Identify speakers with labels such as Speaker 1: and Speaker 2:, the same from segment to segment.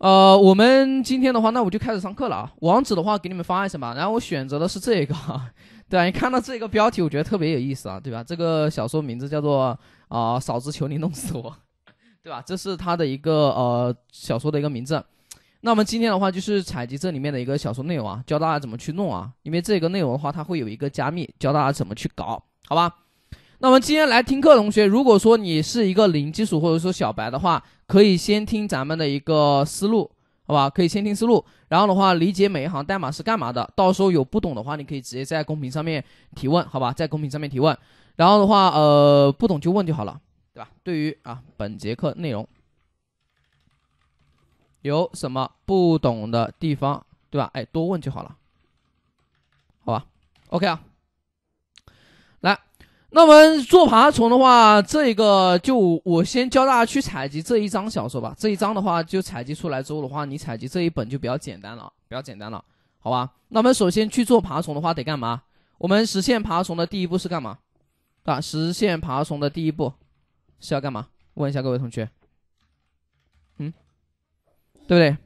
Speaker 1: 呃，我们今天的话，那我就开始上课了啊。网址的话，给你们发一下吧。然后我选择的是这一个，对啊，你看到这个标题，我觉得特别有意思啊，对吧？这个小说名字叫做啊，嫂子求你弄死我，对吧？这是他的一个呃小说的一个名字。那我们今天的话，就是采集这里面的一个小说内容啊，教大家怎么去弄啊。因为这个内容的话，它会有一个加密，教大家怎么去搞，好吧？那我们今天来听课同学，如果说你是一个零基础或者说小白的话，可以先听咱们的一个思路，好吧？可以先听思路，然后的话理解每一行代码是干嘛的。到时候有不懂的话，你可以直接在公屏上面提问，好吧？在公屏上面提问，然后的话，呃，不懂就问就好了，对吧？对于啊，本节课内容有什么不懂的地方，对吧？哎，多问就好了，好吧？OK 啊。那么做爬虫的话，这个就我先教大家去采集这一张小说吧。这一张的话，就采集出来之后的话，你采集这一本就比较简单了，比较简单了，好吧？那么首先去做爬虫的话得干嘛？我们实现爬虫的第一步是干嘛？啊，实现爬虫的第一步是要干嘛？问一下各位同学，嗯，对不对？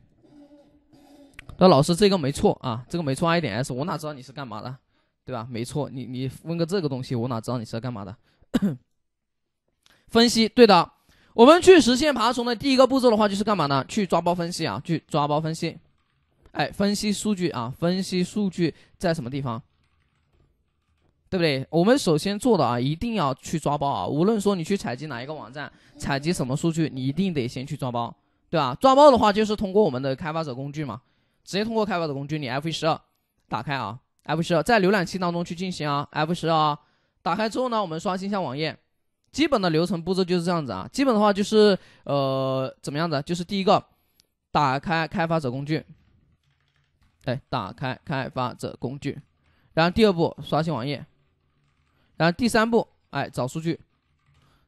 Speaker 1: 那老师这个没错啊，这个没错。i 点 s，我哪知道你是干嘛的？对吧？没错，你你问个这个东西，我哪知道你是要干嘛的？分析，对的。我们去实现爬虫的第一个步骤的话，就是干嘛呢？去抓包分析啊，去抓包分析。哎，分析数据啊，分析数据在什么地方，对不对？我们首先做的啊，一定要去抓包啊。无论说你去采集哪一个网站，采集什么数据，你一定得先去抓包，对吧？抓包的话，就是通过我们的开发者工具嘛，直接通过开发者工具，你 F12 打开啊。F 十在浏览器当中去进行啊，F 十啊，打开之后呢，我们刷新一下网页，基本的流程步骤就是这样子啊。基本的话就是呃，怎么样子，就是第一个，打开开发者工具，哎，打开开发者工具，然后第二步刷新网页，然后第三步，哎，找数据，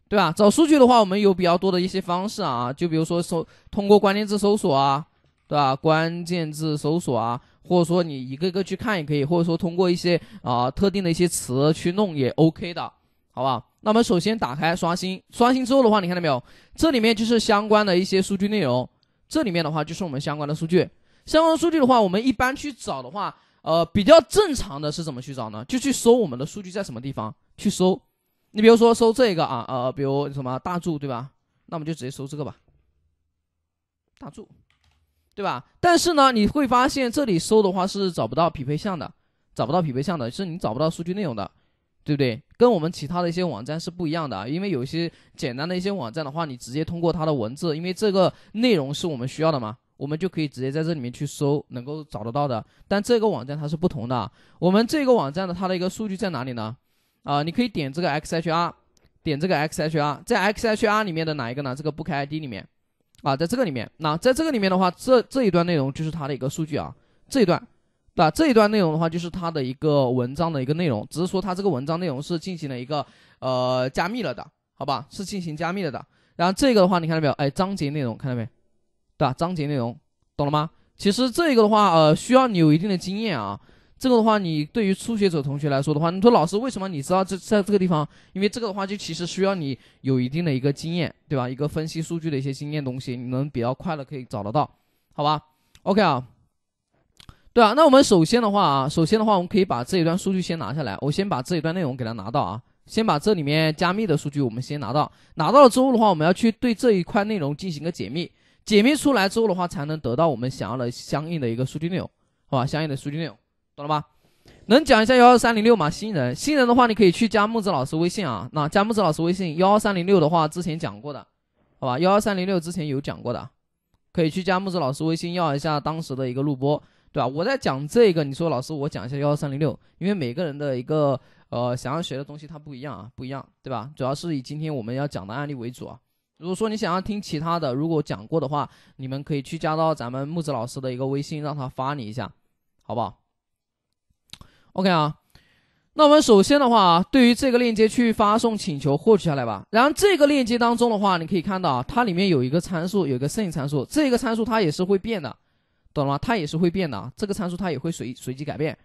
Speaker 1: 对吧？找数据的话，我们有比较多的一些方式啊，就比如说搜通过关键字搜索啊。对吧？关键字搜索啊，或者说你一个个去看也可以，或者说通过一些啊特定的一些词去弄也 OK 的，好不好？那我们首先打开刷新，刷新之后的话，你看到没有？这里面就是相关的一些数据内容，这里面的话就是我们相关的数据。相关的数据的话，我们一般去找的话，呃，比较正常的是怎么去找呢？就去搜我们的数据在什么地方去搜。你比如说搜这个啊，呃，比如什么大柱对吧？那我们就直接搜这个吧，大柱。对吧？但是呢，你会发现这里搜的话是找不到匹配项的，找不到匹配项的是你找不到数据内容的，对不对？跟我们其他的一些网站是不一样的，因为有些简单的一些网站的话，你直接通过它的文字，因为这个内容是我们需要的嘛，我们就可以直接在这里面去搜能够找得到的。但这个网站它是不同的，我们这个网站的它的一个数据在哪里呢？啊，你可以点这个 XHR，点这个 XHR，在 XHR 里面的哪一个呢？这个不开 ID 里面。啊，在这个里面，那在这个里面的话，这这一段内容就是它的一个数据啊，这一段，对吧？这一段内容的话，就是它的一个文章的一个内容，只是说它这个文章内容是进行了一个呃加密了的，好吧？是进行加密了的。然后这个的话，你看到没有？哎，章节内容看到没？对吧？章节内容，懂了吗？其实这个的话，呃，需要你有一定的经验啊。这个的话，你对于初学者同学来说的话，你说老师为什么你知道这在这个地方？因为这个的话，就其实需要你有一定的一个经验，对吧？一个分析数据的一些经验东西，你能比较快的可以找得到，好吧？OK 啊，对啊。那我们首先的话啊，首先的话，我们可以把这一段数据先拿下来，我先把这一段内容给它拿到啊，先把这里面加密的数据我们先拿到，拿到了之后的话，我们要去对这一块内容进行个解密，解密出来之后的话，才能得到我们想要的相应的一个数据内容，好吧？相应的数据内容。懂了吧？能讲一下幺二三零六吗？新人，新人的话，你可以去加木子老师微信啊。那加木子老师微信幺二三零六的话，之前讲过的，好吧？幺二三零六之前有讲过的，可以去加木子老师微信要一下当时的一个录播，对吧？我在讲这个，你说老师，我讲一下幺二三零六，因为每个人的一个呃想要学的东西它不一样啊，不一样，对吧？主要是以今天我们要讲的案例为主啊。如果说你想要听其他的，如果讲过的话，你们可以去加到咱们木子老师的一个微信，让他发你一下，好不好？OK 啊，那我们首先的话对于这个链接去发送请求获取下来吧。然后这个链接当中的话，你可以看到啊，它里面有一个参数，有个 sin 参数，这个参数它也是会变的，懂了吗？它也是会变的啊，这个参数它也会随随机改变。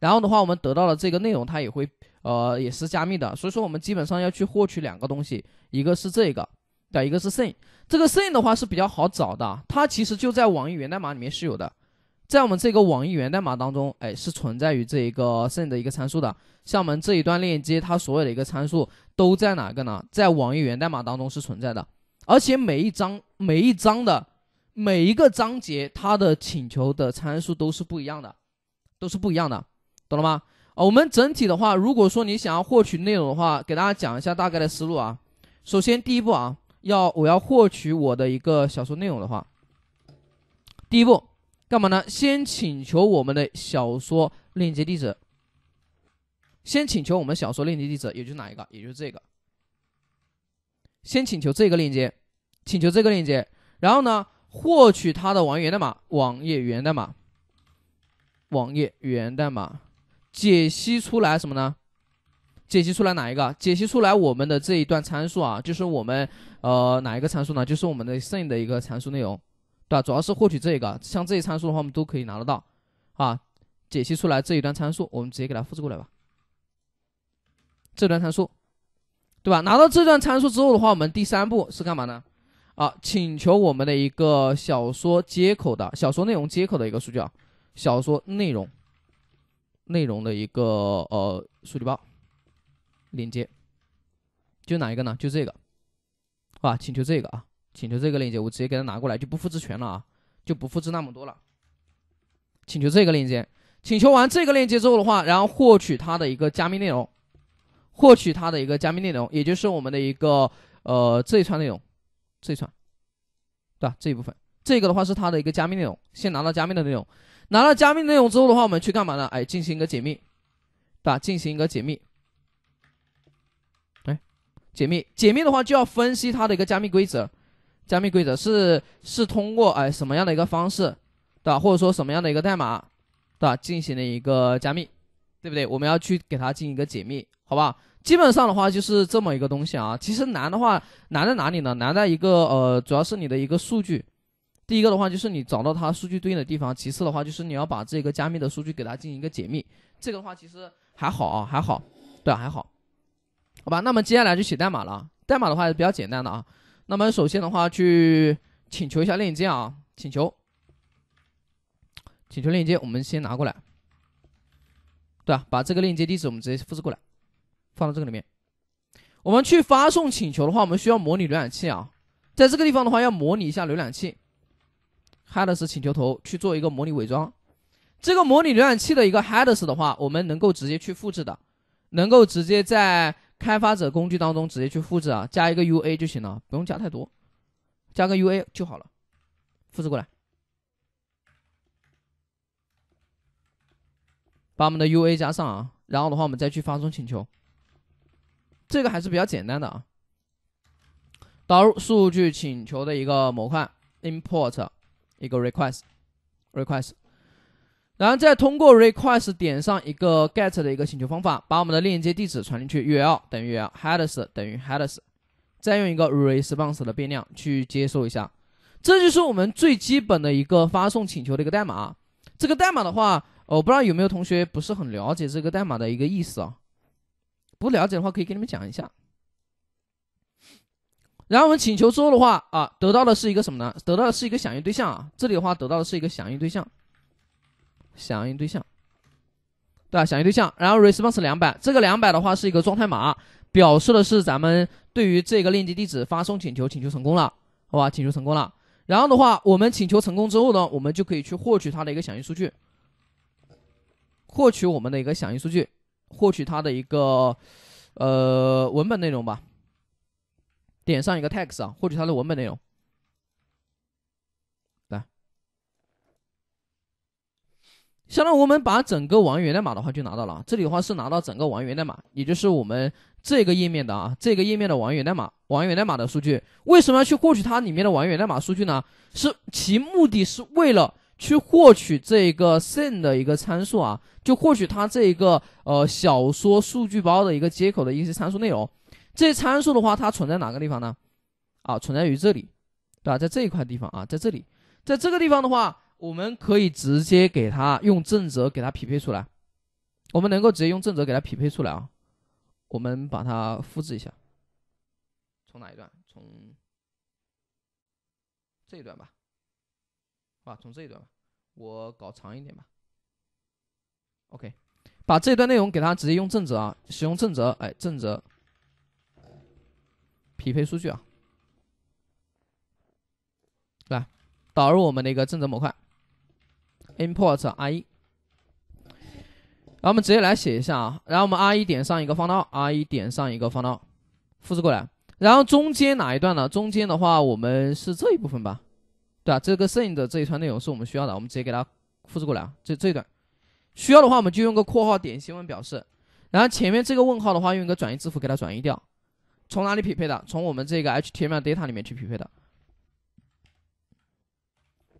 Speaker 1: 然后的话，我们得到的这个内容它也会呃也是加密的，所以说我们基本上要去获取两个东西，一个是这个对，一个是 sin。这个 sin 的话是比较好找的，它其实就在网易源代码里面是有的。在我们这个网易源代码当中，哎，是存在于这一个 send 的一个参数的。像我们这一段链接，它所有的一个参数都在哪个呢？在网易源代码当中是存在的。而且每一章、每一章的每一个章节，它的请求的参数都是不一样的，都是不一样的，懂了吗？啊，我们整体的话，如果说你想要获取内容的话，给大家讲一下大概的思路啊。首先，第一步啊，要我要获取我的一个小说内容的话，第一步。干嘛呢？先请求我们的小说链接地址。先请求我们小说链接地址，也就哪一个？也就是这个。先请求这个链接，请求这个链接，然后呢，获取它的网页代码，网页源代码，网页源代码，解析出来什么呢？解析出来哪一个？解析出来我们的这一段参数啊，就是我们呃哪一个参数呢？就是我们的剩的一个参数内容。对吧？主要是获取这个，像这些参数的话，我们都可以拿得到啊。解析出来这一段参数，我们直接给它复制过来吧。这段参数，对吧？拿到这段参数之后的话，我们第三步是干嘛呢？啊，请求我们的一个小说接口的，小说内容接口的一个数据啊，小说内容内容的一个呃数据包连接，就哪一个呢？就这个，啊，请求这个啊。请求这个链接，我直接给他拿过来就不复制全了啊，就不复制那么多了。请求这个链接，请求完这个链接之后的话，然后获取它的一个加密内容，获取它的一个加密内容，也就是我们的一个呃这一串内容，这一串，对吧？这一部分，这个的话是它的一个加密内容，先拿到加密的内容，拿到加密内容之后的话，我们去干嘛呢？哎，进行一个解密，对吧？进行一个解密，哎，解密解密的话就要分析它的一个加密规则。加密规则是是通过哎什么样的一个方式，对吧？或者说什么样的一个代码，对吧？进行了一个加密，对不对？我们要去给它进行一个解密，好吧？基本上的话就是这么一个东西啊。其实难的话难在哪里呢？难在一个呃，主要是你的一个数据。第一个的话就是你找到它数据对应的地方，其次的话就是你要把这个加密的数据给它进行一个解密。这个的话其实还好啊，还好，对，还好，好吧？那么接下来就写代码了，代码的话是比较简单的啊。那么首先的话，去请求一下链接啊，请求，请求链接，我们先拿过来，对吧？把这个链接地址我们直接复制过来，放到这个里面。我们去发送请求的话，我们需要模拟浏览器啊，在这个地方的话要模拟一下浏览器，headers 请求头去做一个模拟伪装。这个模拟浏览器的一个 headers 的话，我们能够直接去复制的，能够直接在。开发者工具当中直接去复制啊，加一个 UA 就行了，不用加太多，加个 UA 就好了。复制过来，把我们的 UA 加上啊，然后的话我们再去发送请求。这个还是比较简单的啊。导入数据请求的一个模块，import 一个 request，request。然后再通过 request 点上一个 get 的一个请求方法，把我们的链接地址传进去，url 等于 url，headers 等于 headers，再用一个 response 的变量去接收一下。这就是我们最基本的一个发送请求的一个代码。这个代码的话，我不知道有没有同学不是很了解这个代码的一个意思啊？不了解的话，可以给你们讲一下。然后我们请求之后的话，啊，得到的是一个什么呢？得到的是一个响应对象啊。这里的话，得到的是一个响应对象。响应对象，对吧？响应对象，然后 response 两百，这个两百的话是一个状态码，表示的是咱们对于这个链接地址发送请求，请求成功了，好吧？请求成功了。然后的话，我们请求成功之后呢，我们就可以去获取它的一个响应数据，获取我们的一个响应数据，获取它的一个呃文本内容吧。点上一个 text 啊，获取它的文本内容。相当于我们把整个网源代码的话就拿到了，这里的话是拿到整个网源代码，也就是我们这个页面的啊，这个页面的网源代码，网源代码的数据，为什么要去获取它里面的网源代码数据呢？是其目的是为了去获取这一个 send 的一个参数啊，就获取它这一个呃小说数据包的一个接口的一些参数内容。这些参数的话，它存在哪个地方呢？啊，存在于这里，对吧？在这一块地方啊，在这里，在这个地方的话。我们可以直接给他用正则给他匹配出来，我们能够直接用正则给他匹配出来啊。我们把它复制一下，从哪一段？从这一段吧，啊，从这一段吧，我搞长一点吧。OK，把这段内容给他直接用正则啊，使用正则，哎，正则匹配数据啊。来，导入我们的一个正则模块。import r 一。然后我们直接来写一下啊，然后我们 r1 点上一个方框，r1 点上一个方框，复制过来，然后中间哪一段呢？中间的话我们是这一部分吧，对吧？这个剩下的这一串内容是我们需要的，我们直接给它复制过来啊，这这一段需要的话我们就用个括号点新闻表示，然后前面这个问号的话用一个转移字符给它转移掉，从哪里匹配的？从我们这个 HTML data 里面去匹配的。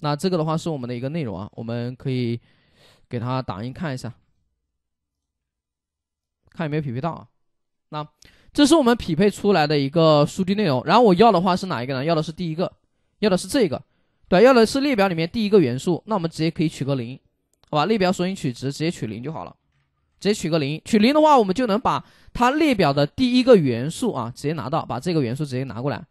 Speaker 1: 那这个的话是我们的一个内容啊，我们可以给它打印看一下，看有没有匹配到。啊。那这是我们匹配出来的一个数据内容。然后我要的话是哪一个呢？要的是第一个，要的是这个，对，要的是列表里面第一个元素。那我们直接可以取个零，好吧？列表索引取值直接取零就好了，直接取个零。取零的话，我们就能把它列表的第一个元素啊直接拿到，把这个元素直接拿过来。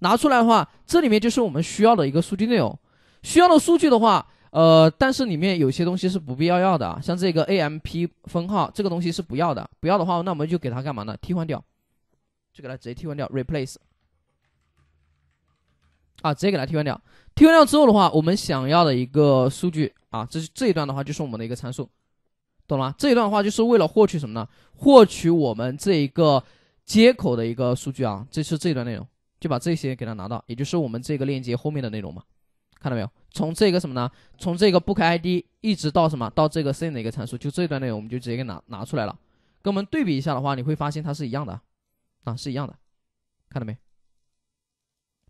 Speaker 1: 拿出来的话，这里面就是我们需要的一个数据内容。需要的数据的话，呃，但是里面有些东西是不必要要的啊，像这个 A M P 分号这个东西是不要的，不要的话，那我们就给它干嘛呢？替换掉，就给它直接替换掉，replace，啊，直接给它替换掉。替换掉之后的话，我们想要的一个数据啊，这这一段的话就是我们的一个参数，懂了吗？这一段的话就是为了获取什么呢？获取我们这一个接口的一个数据啊，这是这一段内容，就把这些给它拿到，也就是我们这个链接后面的内容嘛。看到没有？从这个什么呢？从这个 book ID 一直到什么？到这个 C 的一个参数，就这段内容我们就直接给拿拿出来了。跟我们对比一下的话，你会发现它是一样的啊，是一样的。看到没？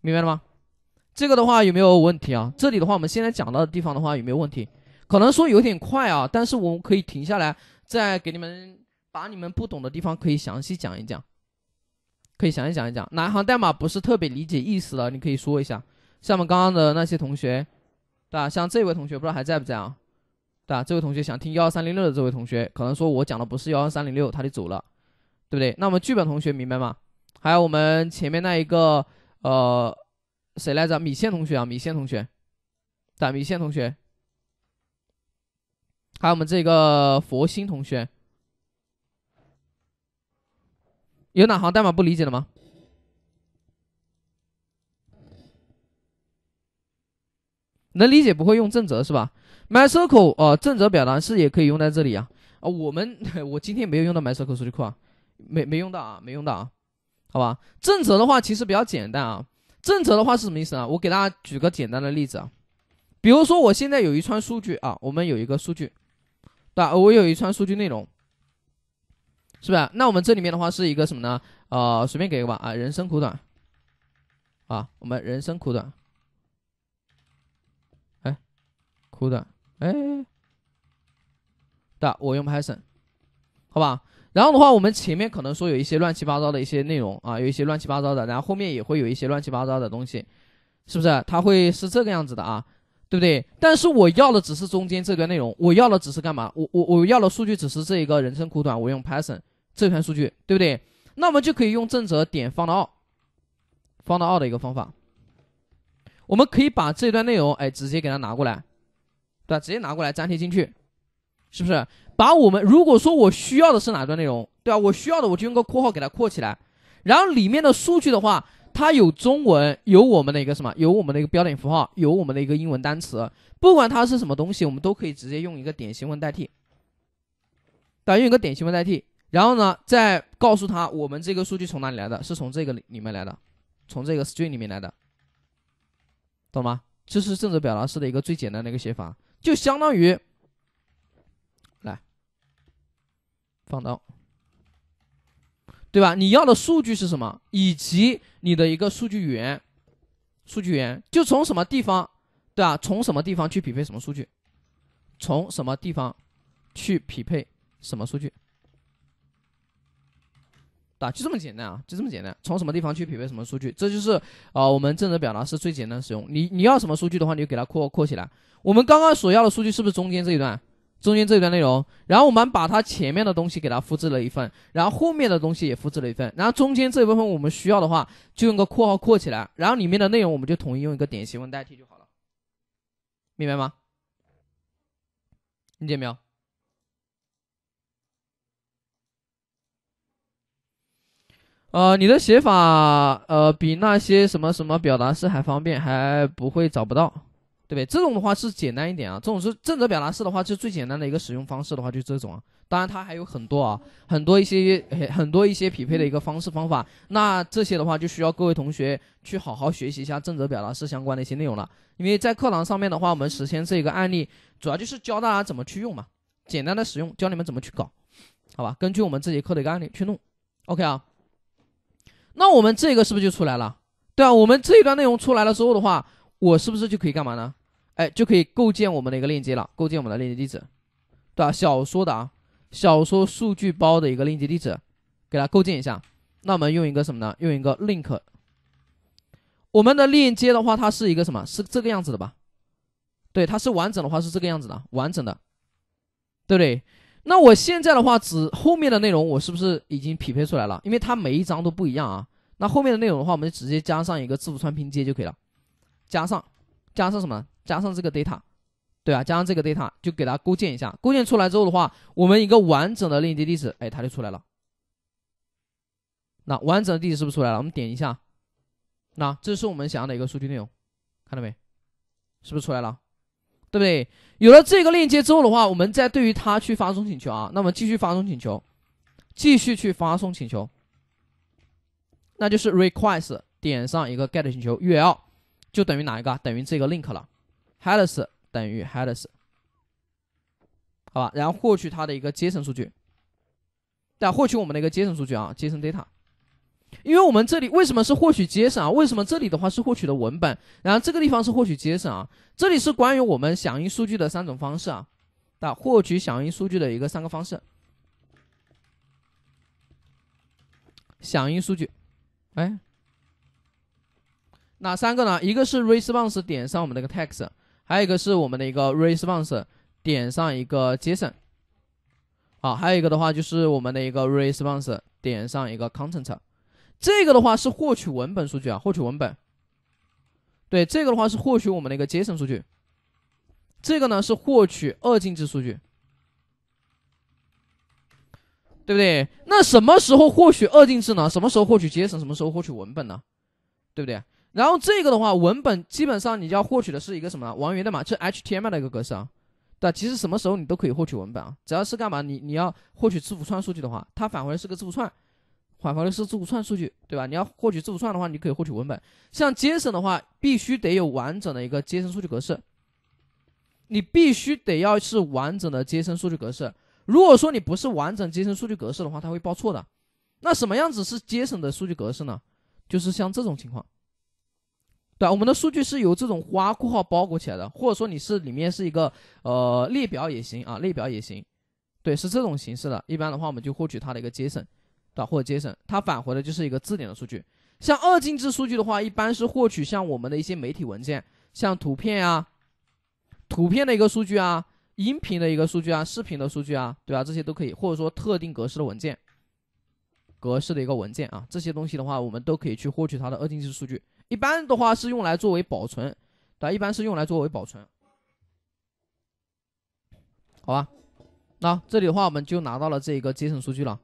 Speaker 1: 明白了吗？这个的话有没有问题啊？这里的话我们现在讲到的地方的话有没有问题？可能说有点快啊，但是我们可以停下来，再给你们把你们不懂的地方可以详细讲一讲，可以详细讲一讲哪行代码不是特别理解意思的，你可以说一下。像我们刚刚的那些同学，对吧？像这位同学，不知道还在不在啊？对吧？这位同学想听幺二三零六的这位同学，可能说我讲的不是幺二三零六，他就走了，对不对？那我们剧本同学明白吗？还有我们前面那一个，呃，谁来着？米线同学啊，米线同学，对米线同学，还有我们这个佛心同学，有哪行代码不理解的吗？能理解不会用正则是吧？MySQL 呃，正则表达式也可以用在这里啊。啊，我们 我今天没有用到 MySQL 数据库啊，没没用到啊，没用到啊。好吧，正则的话其实比较简单啊。正则的话是什么意思啊？我给大家举个简单的例子啊。比如说我现在有一串数据啊，我们有一个数据，对吧？我有一串数据内容，是吧？那我们这里面的话是一个什么呢？呃，随便给一个吧啊，人生苦短，啊，我们人生苦短。苦短，哎，的，我用 Python，好吧。然后的话，我们前面可能说有一些乱七八糟的一些内容啊，有一些乱七八糟的，然后后面也会有一些乱七八糟的东西，是不是？它会是这个样子的啊，对不对？但是我要的只是中间这段内容，我要的只是干嘛？我我我要的数据只是这一个人生苦短，我用 Python 这段数据，对不对？那么就可以用正则点放到二，放到二的一个方法。我们可以把这段内容，哎，直接给它拿过来。对，吧？直接拿过来粘贴进去，是不是？把我们如果说我需要的是哪段内容，对吧？我需要的我就用个括号给它括起来，然后里面的数据的话，它有中文，有我们的一个什么，有我们的一个标点符号，有我们的一个英文单词，不管它是什么东西，我们都可以直接用一个典型文代替，对，用一个典型文代替。然后呢，再告诉他我们这个数据从哪里来的是从这个里面来的，从这个 string 里面来的，懂吗？这是正则表达式的一个最简单的一个写法。就相当于，来，放到，对吧？你要的数据是什么？以及你的一个数据源，数据源就从什么地方，对吧？从什么地方去匹配什么数据？从什么地方去匹配什么数据？啊，就这么简单啊，就这么简单。从什么地方去匹配什么数据，这就是啊，我们正则表达式最简单的使用。你你要什么数据的话，你就给它括括起来。我们刚刚所要的数据是不是中间这一段？中间这一段内容，然后我们把它前面的东西给它复制了一份，然后后面的东西也复制了一份，然后中间这一部分我们需要的话，就用个括号括起来，然后里面的内容我们就统一用一个点形文代替就好了。明白吗？理解没有？呃，你的写法，呃，比那些什么什么表达式还方便，还不会找不到，对不对？这种的话是简单一点啊。这种是正则表达式的话，是最简单的一个使用方式的话，就这种啊。当然它还有很多啊，很多一些很很多一些匹配的一个方式方法。那这些的话，就需要各位同学去好好学习一下正则表达式相关的一些内容了。因为在课堂上面的话，我们实现这一个案例，主要就是教大家怎么去用嘛，简单的使用，教你们怎么去搞，好吧？根据我们这节课的一个案例去弄，OK 啊。那我们这个是不是就出来了？对啊，我们这一段内容出来了之后的话，我是不是就可以干嘛呢？哎，就可以构建我们的一个链接了，构建我们的链接地址，对吧？小说的啊，小说数据包的一个链接地址，给它构建一下。那我们用一个什么呢？用一个 link。我们的链接的话，它是一个什么？是这个样子的吧？对，它是完整的话是这个样子的，完整的，对不对？那我现在的话，只后面的内容，我是不是已经匹配出来了？因为它每一张都不一样啊。那后面的内容的话，我们就直接加上一个字符串拼接就可以了。加上，加上什么？加上这个 data，对吧？加上这个 data，就给它构建一下。构建出来之后的话，我们一个完整的链接地址，哎，它就出来了。那完整的地址是不是出来了？我们点一下，那这是我们想要的一个数据内容，看到没？是不是出来了？对不对？有了这个链接之后的话，我们再对于它去发送请求啊。那么继续发送请求，继续去发送请求，那就是 request 点上一个 get 请求 url 就等于哪一个？等于这个 link 了，headers 等于 headers，好吧？然后获取它的一个 JSON 数据，再获取我们的一个 JSON 数据啊，JSON data。因为我们这里为什么是获取 JSON 啊？为什么这里的话是获取的文本？然后这个地方是获取 JSON 啊？这里是关于我们响应数据的三种方式啊，的获取响应数据的一个三个方式。响应数据，哎，哪三个呢？一个是 response 点上我们的一个 text，还有一个是我们的一个 response 点上一个 JSON。好，还有一个的话就是我们的一个 response 点上一个 content。这个的话是获取文本数据啊，获取文本。对，这个的话是获取我们的一个 JSON 数据，这个呢是获取二进制数据，对不对？那什么时候获取二进制呢？什么时候获取 JSON？什么时候获取文本呢？对不对？然后这个的话，文本基本上你要获取的是一个什么呢？网源代码，这是 HTML 的一个格式啊。但其实什么时候你都可以获取文本啊，只要是干嘛？你你要获取字符串数据的话，它返回的是个字符串。缓存是字符串数据，对吧？你要获取字符串的话，你可以获取文本。像 JSON 的话，必须得有完整的一个 JSON 数据格式。你必须得要是完整的 JSON 数据格式。如果说你不是完整 JSON 数据格式的话，它会报错的。那什么样子是 JSON 的数据格式呢？就是像这种情况，对吧？我们的数据是由这种花括号包裹起来的，或者说你是里面是一个呃列表也行啊，列表也行。对，是这种形式的。一般的话，我们就获取它的一个 JSON。或者 JSON，它返回的就是一个字典的数据。像二进制数据的话，一般是获取像我们的一些媒体文件，像图片啊、图片的一个数据啊、音频的一个数据啊、视频的数据啊，对吧？这些都可以，或者说特定格式的文件，格式的一个文件啊，这些东西的话，我们都可以去获取它的二进制数据。一般的话是用来作为保存，对吧？一般是用来作为保存。好吧，那这里的话我们就拿到了这一个 JSON 数据了。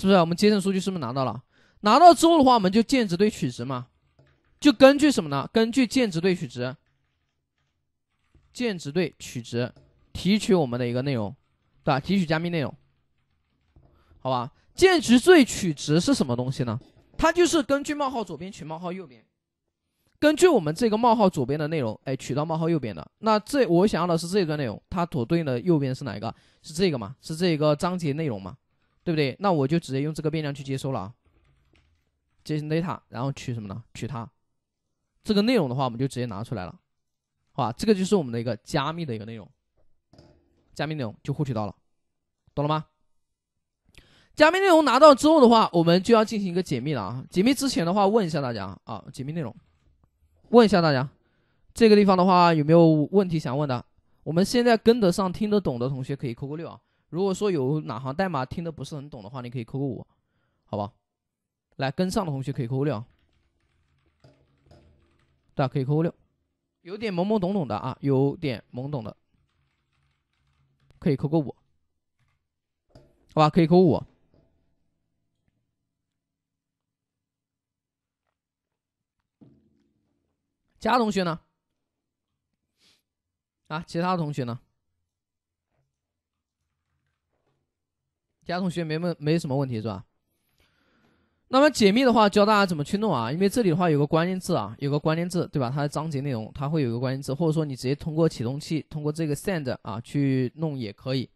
Speaker 1: 是不是我们节省数据是不是拿到了？拿到之后的话，我们就键值对取值嘛，就根据什么呢？根据键值对取值，键值对取值提取我们的一个内容，对吧？提取加密内容，好吧？键值对取值是什么东西呢？它就是根据冒号左边取冒号右边，根据我们这个冒号左边的内容，哎，取到冒号右边的。那这我想要的是这一段内容，它所对应的右边是哪一个是这个吗？是这个章节内容吗？对不对？那我就直接用这个变量去接收了，啊。接 data，然后取什么呢？取它，这个内容的话我们就直接拿出来了，好吧？这个就是我们的一个加密的一个内容，加密内容就获取到了，懂了吗？加密内容拿到之后的话，我们就要进行一个解密了啊！解密之前的话，问一下大家啊，解密内容，问一下大家，这个地方的话有没有问题想问的？我们现在跟得上、听得懂的同学可以扣个六啊。如果说有哪行代码听的不是很懂的话，你可以扣个五，好吧？来跟上的同学可以扣六，大家可以扣六，有点懵懵懂懂的啊，有点懵懂的，可以扣个五，好吧？可以扣五。其他同学呢？啊，其他同学呢？其他同学没问没什么问题是吧？那么解密的话，教大家怎么去弄啊？因为这里的话有个关键字啊，有个关键字对吧？它的章节内容它会有一个关键字，或者说你直接通过启动器，通过这个 send 啊去弄也可以，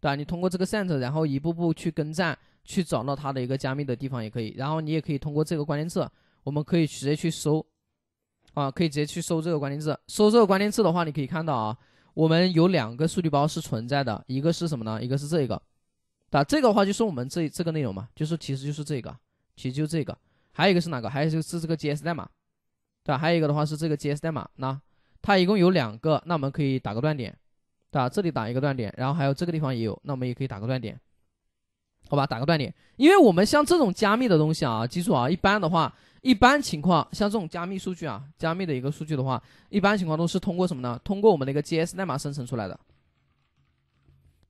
Speaker 1: 对吧？你通过这个 send，然后一步步去跟站，去找到它的一个加密的地方也可以。然后你也可以通过这个关键字，我们可以直接去搜啊，可以直接去搜这个关键字。搜这个关键字的话，你可以看到啊，我们有两个数据包是存在的，一个是什么呢？一个是这个。打这个话就是我们这这个内容嘛，就是其实就是这个，其实就这个，还有一个是哪个？还有就是这个 JS 代码，对吧？还有一个的话是这个 JS 代码，那它一共有两个，那我们可以打个断点，对吧？这里打一个断点，然后还有这个地方也有，那我们也可以打个断点，好吧？打个断点，因为我们像这种加密的东西啊，记住啊，一般的话，一般情况像这种加密数据啊，加密的一个数据的话，一般情况都是通过什么呢？通过我们的一个 JS 代码生成出来的。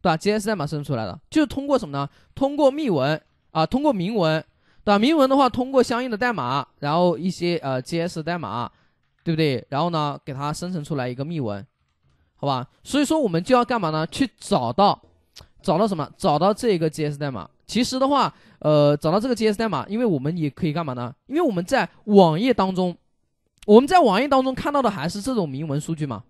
Speaker 1: 把 JS 代码生成出来的，就是通过什么呢？通过密文啊，通过明文。对吧？明文的话，通过相应的代码，然后一些呃 JS 代码，对不对？然后呢，给它生成出来一个密文，好吧？所以说我们就要干嘛呢？去找到，找到什么？找到这个 JS 代码。其实的话，呃，找到这个 JS 代码，因为我们也可以干嘛呢？因为我们在网页当中，我们在网页当中看到的还是这种明文数据嘛？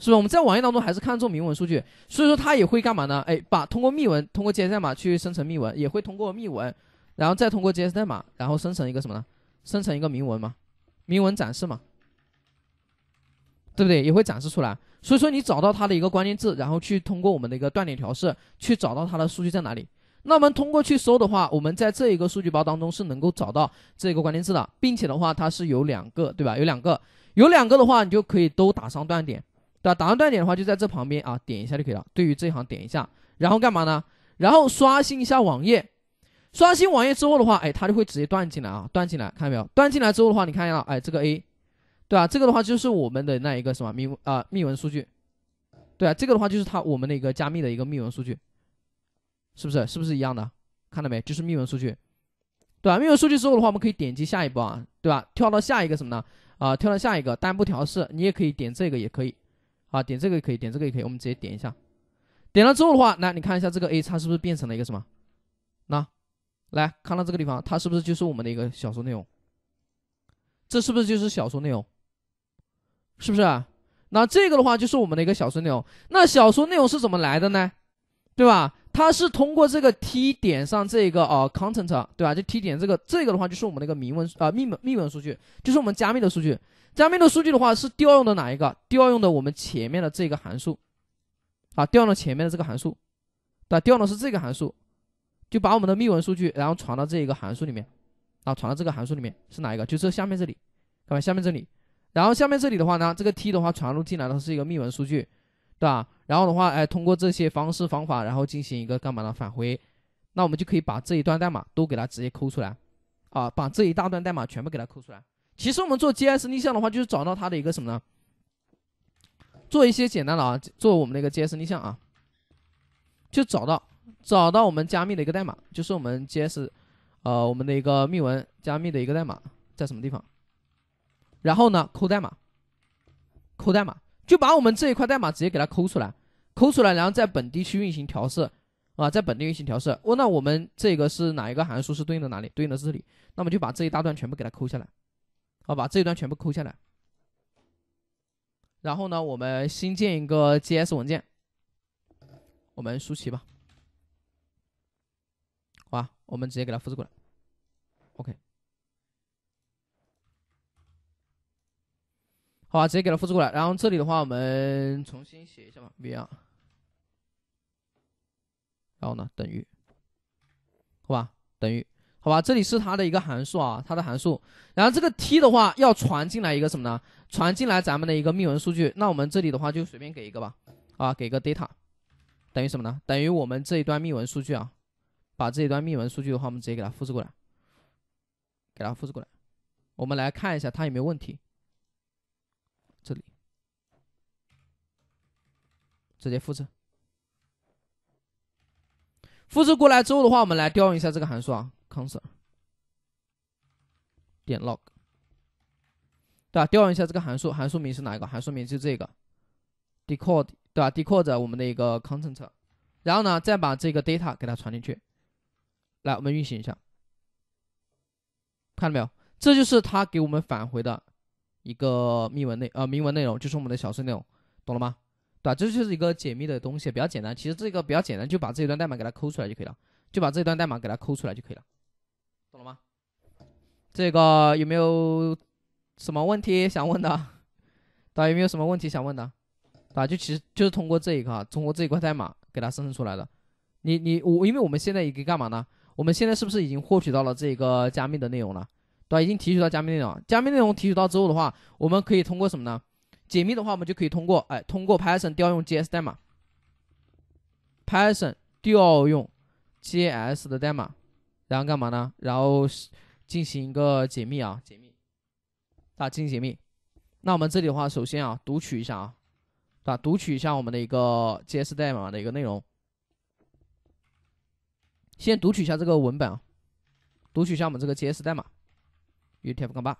Speaker 1: 是吧？我们在网页当中还是看重明文数据，所以说它也会干嘛呢？哎，把通过密文，通过 JS 代码去生成密文，也会通过密文，然后再通过 JS 代码，然后生成一个什么呢？生成一个明文嘛，明文展示嘛，对不对？也会展示出来。所以说你找到它的一个关键字，然后去通过我们的一个断点调试，去找到它的数据在哪里。那么通过去搜的话，我们在这一个数据包当中是能够找到这个关键字的，并且的话它是有两个，对吧？有两个，有两个的话你就可以都打上断点。对吧？打上断点的话，就在这旁边啊，点一下就可以了。对于这一行，点一下，然后干嘛呢？然后刷新一下网页。刷新网页之后的话，哎，它就会直接断进来啊，断进来，看到没有？断进来之后的话，你看一下，哎，这个 A，对吧？这个的话就是我们的那一个什么密啊密文数据，对啊，这个的话就是它我们的一个加密的一个密文数据，是不是？是不是一样的？看到没？就是密文数据，对吧？密文数据之后的话，我们可以点击下一步啊，对吧？跳到下一个什么呢？啊，跳到下一个单步调试，你也可以点这个，也可以。啊，点这个也可以，点这个也可以，我们直接点一下。点了之后的话，来你看一下这个 A，它是不是变成了一个什么？那来看到这个地方，它是不是就是我们的一个小说内容？这是不是就是小说内容？是不是？那这个的话就是我们的一个小说内容。那小说内容是怎么来的呢？对吧？它是通过这个 T 点上这个呃 c o n t e n t 对吧？就 T 点这个，这个的话就是我们的一个明文啊，密文密文数据，就是我们加密的数据。下面的数据的话是调用的哪一个？调用的我们前面的这个函数，啊，调用前面的这个函数，对，调用的是这个函数，就把我们的密文数据，然后传到这一个函数里面，啊，传到这个函数里面是哪一个？就这下面这里，看吧，下面这里，然后下面这里的话呢，这个 t 的话传入进来的是一个密文数据，对吧？然后的话，哎，通过这些方式方法，然后进行一个干嘛呢？返回，那我们就可以把这一段代码都给它直接抠出来，啊，把这一大段代码全部给它抠出来。其实我们做 GS 逆向的话，就是找到它的一个什么呢？做一些简单的啊，做我们的一个 GS 逆向啊，就找到找到我们加密的一个代码，就是我们 GS 呃我们的一个密文加密的一个代码在什么地方？然后呢，抠代码，抠代码，就把我们这一块代码直接给它抠出来，抠出来，然后在本地去运行调试啊，在本地运行调试。哦，那我们这个是哪一个函数是对应的哪里？对应的这里，那么就把这一大段全部给它抠下来。好，把这一段全部抠下来。然后呢，我们新建一个 JS 文件，我们输齐吧。好，吧，我们直接给它复制过来。OK。好，吧，直接给它复制过来。然后这里的话，我们重新写一下吧。v r 然后呢，等于，好吧，等于。好吧，这里是它的一个函数啊，它的函数。然后这个 t 的话要传进来一个什么呢？传进来咱们的一个密文数据。那我们这里的话就随便给一个吧，啊，给个 data 等于什么呢？等于我们这一段密文数据啊。把这一段密文数据的话，我们直接给它复制过来，给它复制过来。我们来看一下它有没有问题。这里直接复制，复制过来之后的话，我们来调用一下这个函数啊。console. 点 log，对吧？调用一下这个函数，函数名是哪一个？函数名就是这个 decode，对吧？decode 我们的一个 content，然后呢，再把这个 data 给它传进去。来，我们运行一下，看到没有？这就是它给我们返回的一个密文内呃明文内容，就是我们的小说内容，懂了吗？对吧？这就是一个解密的东西，比较简单。其实这个比较简单，就把这一段代码给它抠出来就可以了，就把这一段代码给它抠出来就可以了。这个有没有什么问题想问的？大家有没有什么问题想问的？啊，就其实就是通过这个啊，通过这一块代码给它生成出来的。你你我，因为我们现在已经干嘛呢？我们现在是不是已经获取到了这个加密的内容了？对吧？已经提取到加密内容，加密内容提取到之后的话，我们可以通过什么呢？解密的话，我们就可以通过哎，通过 Python 调用 JS 代码，Python 调用 JS 的代码，然后干嘛呢？然后。进行一个解密啊，解密，啊，进行解密。那我们这里的话，首先啊，读取一下啊，对吧？读取一下我们的一个 JS 代码的一个内容。先读取一下这个文本啊，读取一下我们这个 JS 代码。u t f 8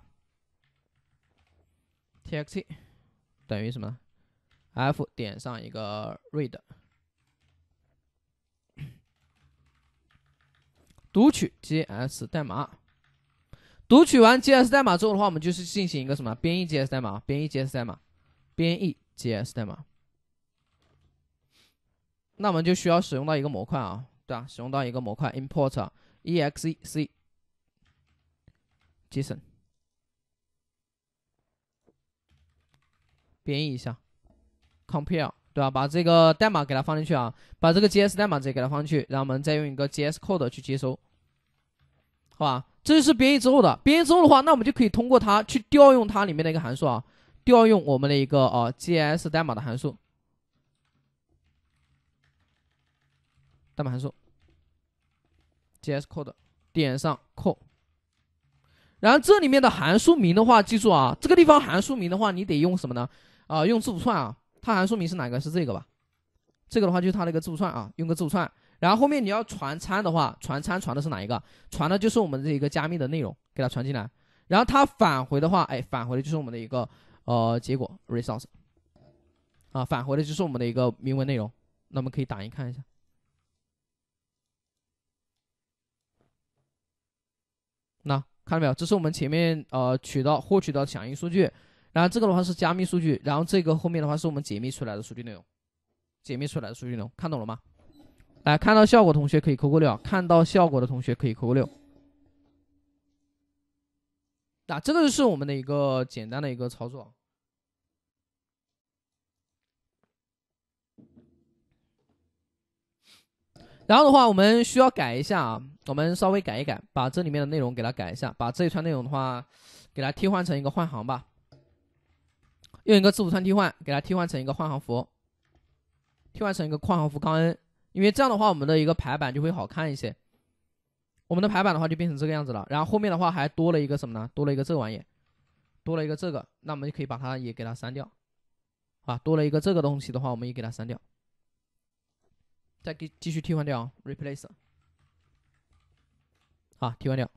Speaker 1: t x t 等于什么？f 点上一个 read，读取 JS 代码。读取完 JS 代码之后的话，我们就是进行一个什么？编译 JS 代码，编译 JS 代码，编译 JS 代码。那我们就需要使用到一个模块啊，对吧？使用到一个模块，import exec json 编译一下，compare 对吧？把这个代码给它放进去啊，把这个 JS 代码直接给它放进去，然后我们再用一个 JS code 去接收，好吧？这是编译之后的，编译之后的话，那我们就可以通过它去调用它里面的一个函数啊，调用我们的一个啊，JS 代码的函数，代码函数，JS code 点上 call，然后这里面的函数名的话，记住啊，这个地方函数名的话，你得用什么呢？啊，用字符串啊，它函数名是哪个？是这个吧？这个的话就是它的一个字符串啊，用个字符串。然后后面你要传参的话，传参传的是哪一个？传的就是我们这一个加密的内容，给它传进来。然后它返回的话，哎，返回的就是我们的一个呃结果 resource 啊，返回的就是我们的一个明文内容。那么可以打印看一下。那看到没有？这是我们前面呃取到获取到响应数据，然后这个的话是加密数据，然后这个后面的话是我们解密出来的数据内容，解密出来的数据内容，看懂了吗？来看到效果，同学可以扣个六。看到效果的同学可以扣个六。那这个就是我们的一个简单的一个操作。然后的话，我们需要改一下啊，我们稍微改一改，把这里面的内容给它改一下，把这一串内容的话，给它替换成一个换行吧。用一个字符串替换，给它替换成一个换行符，替换成一个换行符杠 n。因为这样的话，我们的一个排版就会好看一些。我们的排版的话就变成这个样子了。然后后面的话还多了一个什么呢？多了一个这个玩意，多了一个这个。那我们就可以把它也给它删掉，啊，多了一个这个东西的话，我们也给它删掉。再给继续替换掉 r e p l a c e 啊，替换掉。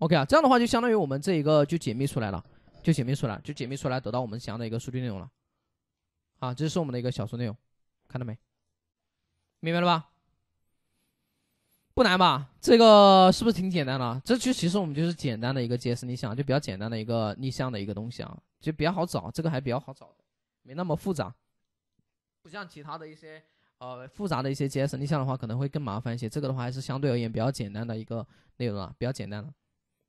Speaker 1: OK 啊，这样的话就相当于我们这一个就解密出来了，就解密出来，就解密出来得到我们想要的一个数据内容了。啊，这是我们的一个小说内容，看到没？明白了吧？不难吧？这个是不是挺简单的？这就其实我们就是简单的一个 GS，逆向，就比较简单的一个逆向的一个东西啊，就比较好找，这个还比较好找的，没那么复杂，不像其他的一些呃复杂的一些 GS 逆向的话可能会更麻烦一些。这个的话还是相对而言比较简单的一个内容啊，比较简单的，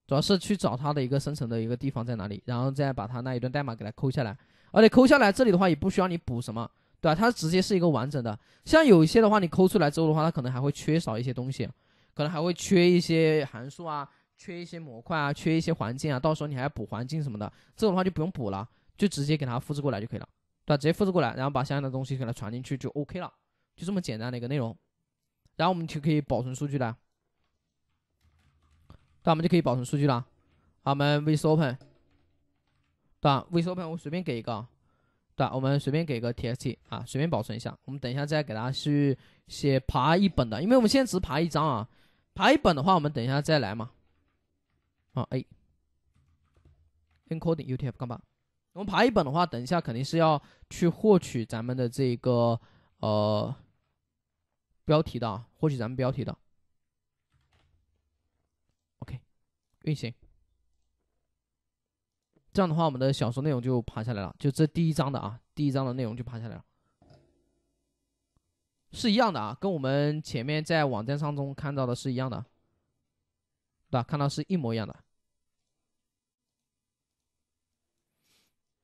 Speaker 1: 主要是去找它的一个生成的一个地方在哪里，然后再把它那一段代码给它抠下来，而且抠下来这里的话也不需要你补什么。对吧？它直接是一个完整的，像有一些的话，你抠出来之后的话，它可能还会缺少一些东西，可能还会缺一些函数啊，缺一些模块啊，缺一些环境啊，到时候你还要补环境什么的，这种的话就不用补了，就直接给它复制过来就可以了，对吧？直接复制过来，然后把相应的东西给它传进去就 OK 了，就这么简单的一个内容，然后我们就可以保存数据了，对我们就可以保存数据了，好，我们 VS Open，对吧？VS Open 我随便给一个。对吧？我们随便给个 txt 啊，随便保存一下。我们等一下再给它去写爬一本的，因为我们现在只爬一张啊。爬一本的话，我们等一下再来嘛。啊，a encoding utf-8。我们爬一本的话，等一下肯定是要去获取咱们的这个呃标题的，获取咱们标题的。OK，运行。这样的话，我们的小说内容就爬下来了，就这第一章的啊，第一章的内容就爬下来了，是一样的啊，跟我们前面在网站上中看到的是一样的，对吧？看到是一模一样的，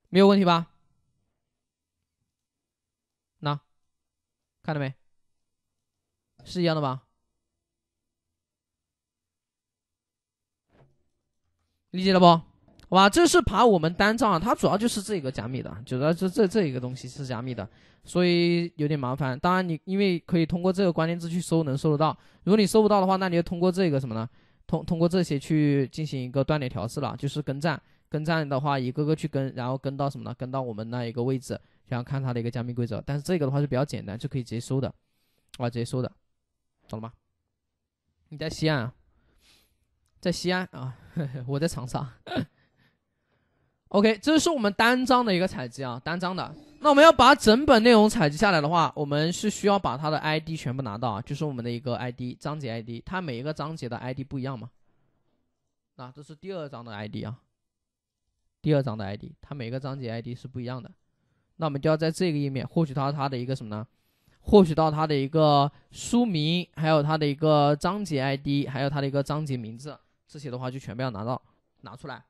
Speaker 1: 没有问题吧？那看到没？是一样的吧？理解了不？哇，这是爬我们单账啊，它主要就是这个加密的，主要是这这一个东西是加密的，所以有点麻烦。当然你因为可以通过这个关键字去搜，能搜得到。如果你搜不到的话，那你就通过这个什么呢？通通过这些去进行一个断点调试了，就是跟站，跟站的话一个个去跟，然后跟到什么呢？跟到我们那一个位置，然后看它的一个加密规则。但是这个的话就比较简单，就可以直接搜的，啊，直接搜的，懂了吗？你在西安啊，在西安啊，我在长沙。OK，这是我们单张的一个采集啊，单张的。那我们要把整本内容采集下来的话，我们是需要把它的 ID 全部拿到啊，就是我们的一个 ID 章节 ID，它每一个章节的 ID 不一样嘛。那这是第二章的 ID 啊，第二章的 ID，它每一个章节 ID 是不一样的。那我们就要在这个页面获取到它的一个什么呢？获取到它的一个书名，还有它的一个章节 ID，还有它的一个章节名字，这些的话就全部要拿到，拿出来。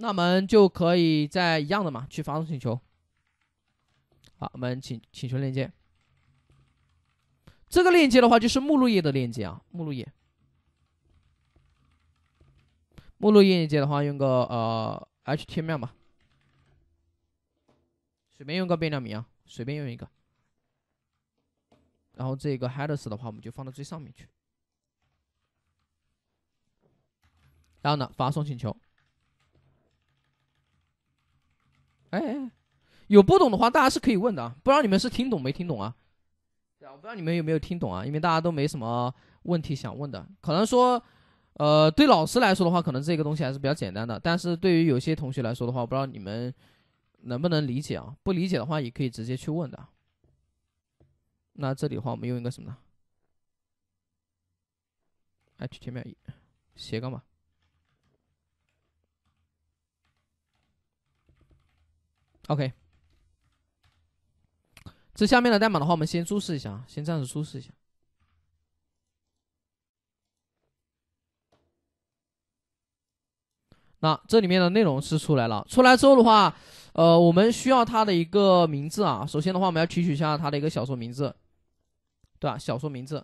Speaker 1: 那我们就可以在一样的嘛，去发送请求。好，我们请请求链接。这个链接的话就是目录页的链接啊，目录页。目录页链接的话，用个呃，HTML 吧，随便用个变量名啊，随便用一个。然后这个 headers 的话，我们就放到最上面去。然后呢，发送请求。哎，有不懂的话，大家是可以问的啊。不知道你们是听懂没听懂啊？对啊，我不知道你们有没有听懂啊。因为大家都没什么问题想问的，可能说，呃，对老师来说的话，可能这个东西还是比较简单的。但是对于有些同学来说的话，不知道你们能不能理解啊？不理解的话，也可以直接去问的。那这里的话，我们用一个什么呢？H T M L 斜杠嘛。OK，这下面的代码的话，我们先注释一下啊，先暂时注释一下。那这里面的内容是出来了，出来之后的话，呃，我们需要它的一个名字啊。首先的话，我们要提取一下它的一个小说名字，对吧？小说名字，